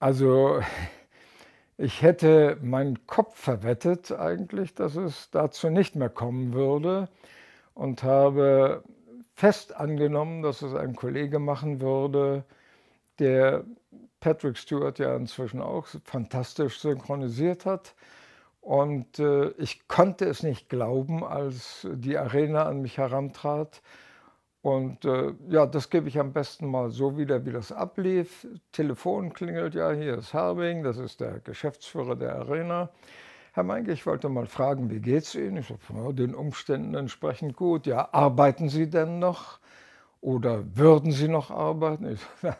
Also ich hätte meinen Kopf verwettet eigentlich, dass es dazu nicht mehr kommen würde und habe fest angenommen, dass es ein Kollege machen würde, der Patrick Stewart ja inzwischen auch fantastisch synchronisiert hat. Und äh, ich konnte es nicht glauben, als die Arena an mich herantrat und äh, ja, das gebe ich am besten mal so wieder, wie das ablief. Telefon klingelt, ja, hier ist Herbing, das ist der Geschäftsführer der Arena. Herr Meinke, ich wollte mal fragen, wie geht's Ihnen? Ich sage, ja, den Umständen entsprechend gut. Ja, arbeiten Sie denn noch? Oder würden Sie noch arbeiten? Ich,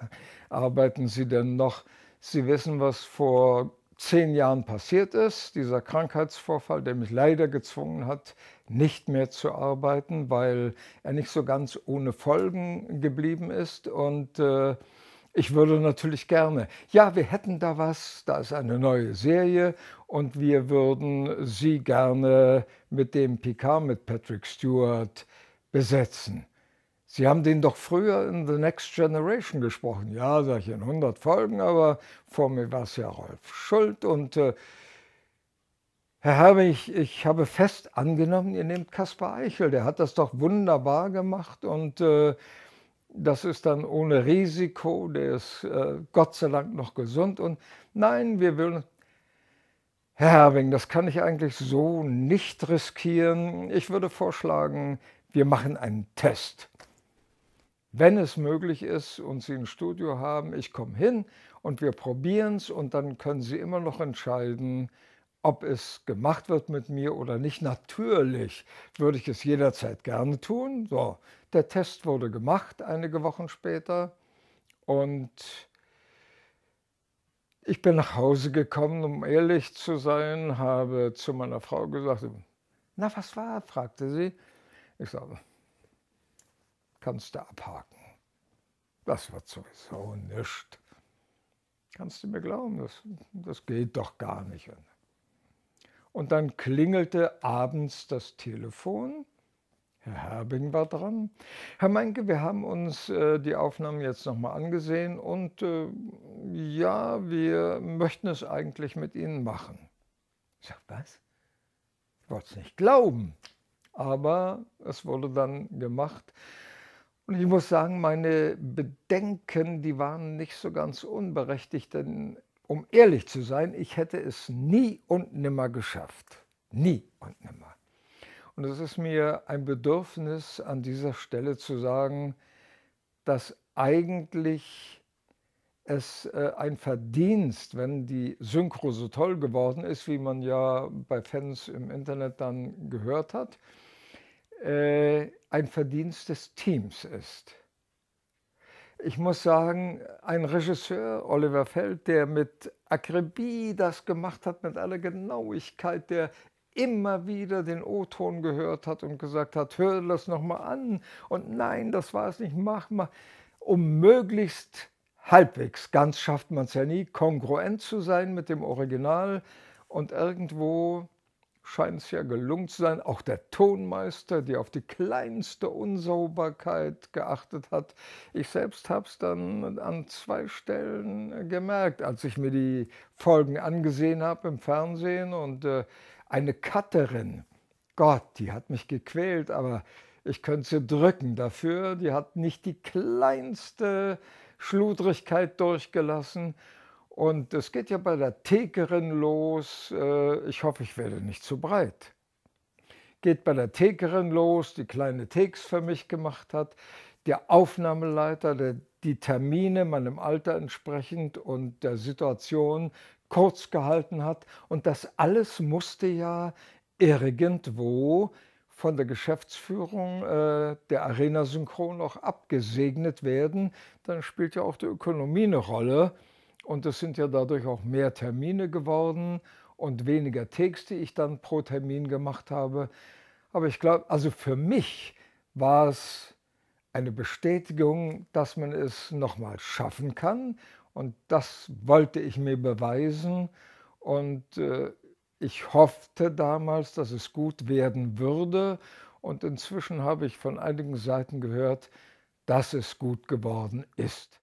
arbeiten Sie denn noch? Sie wissen, was vor zehn Jahren passiert ist, dieser Krankheitsvorfall, der mich leider gezwungen hat, nicht mehr zu arbeiten, weil er nicht so ganz ohne Folgen geblieben ist. Und äh, ich würde natürlich gerne, ja, wir hätten da was, da ist eine neue Serie und wir würden sie gerne mit dem Picard, mit Patrick Stewart besetzen. Sie haben den doch früher in The Next Generation gesprochen. Ja, sag ich in 100 Folgen, aber vor mir war es ja Rolf Schuld. Und äh, Herr Herbig, ich habe fest angenommen, ihr nehmt Kaspar Eichel. Der hat das doch wunderbar gemacht und äh, das ist dann ohne Risiko. Der ist äh, Gott sei Dank noch gesund. Und nein, wir wollen, Herr Herbing, das kann ich eigentlich so nicht riskieren. Ich würde vorschlagen, wir machen einen Test wenn es möglich ist und Sie ein Studio haben, ich komme hin und wir probieren es und dann können Sie immer noch entscheiden, ob es gemacht wird mit mir oder nicht. Natürlich würde ich es jederzeit gerne tun. So, der Test wurde gemacht einige Wochen später und ich bin nach Hause gekommen, um ehrlich zu sein, habe zu meiner Frau gesagt, na was war, fragte sie. Ich sage, kannst du abhaken. Das wird sowieso nichts. Kannst du mir glauben, das, das geht doch gar nicht. Und dann klingelte abends das Telefon. Herr Herbing war dran. Herr Meinke, wir haben uns äh, die Aufnahmen jetzt nochmal angesehen und äh, ja, wir möchten es eigentlich mit Ihnen machen. Ich sag, was? Ich wollte es nicht glauben. Aber es wurde dann gemacht. Und ich muss sagen, meine Bedenken, die waren nicht so ganz unberechtigt, denn um ehrlich zu sein, ich hätte es nie und nimmer geschafft. Nie und nimmer. Und es ist mir ein Bedürfnis, an dieser Stelle zu sagen, dass eigentlich es äh, ein Verdienst, wenn die Synchro so toll geworden ist, wie man ja bei Fans im Internet dann gehört hat, äh, ein Verdienst des Teams ist. Ich muss sagen, ein Regisseur, Oliver Feld, der mit Akribie das gemacht hat, mit aller Genauigkeit, der immer wieder den O-Ton gehört hat und gesagt hat, hör das nochmal an und nein, das war es nicht, mach mal, um möglichst halbwegs, ganz schafft man es ja nie, kongruent zu sein mit dem Original und irgendwo scheint es ja gelungen zu sein. Auch der Tonmeister, der auf die kleinste Unsauberkeit geachtet hat. Ich selbst habe es dann an zwei Stellen gemerkt, als ich mir die Folgen angesehen habe im Fernsehen. Und äh, eine Cutterin, Gott, die hat mich gequält, aber ich könnte sie drücken dafür. Die hat nicht die kleinste Schludrigkeit durchgelassen. Und es geht ja bei der Thekerin los, äh, ich hoffe, ich werde nicht zu breit. Geht bei der Thekerin los, die kleine Theks für mich gemacht hat, der Aufnahmeleiter, der die Termine meinem Alter entsprechend und der Situation kurz gehalten hat. Und das alles musste ja irgendwo von der Geschäftsführung äh, der Arena Synchron auch abgesegnet werden. Dann spielt ja auch die Ökonomie eine Rolle. Und es sind ja dadurch auch mehr Termine geworden und weniger Takes, die ich dann pro Termin gemacht habe. Aber ich glaube, also für mich war es eine Bestätigung, dass man es nochmal schaffen kann. Und das wollte ich mir beweisen. Und äh, ich hoffte damals, dass es gut werden würde. Und inzwischen habe ich von einigen Seiten gehört, dass es gut geworden ist.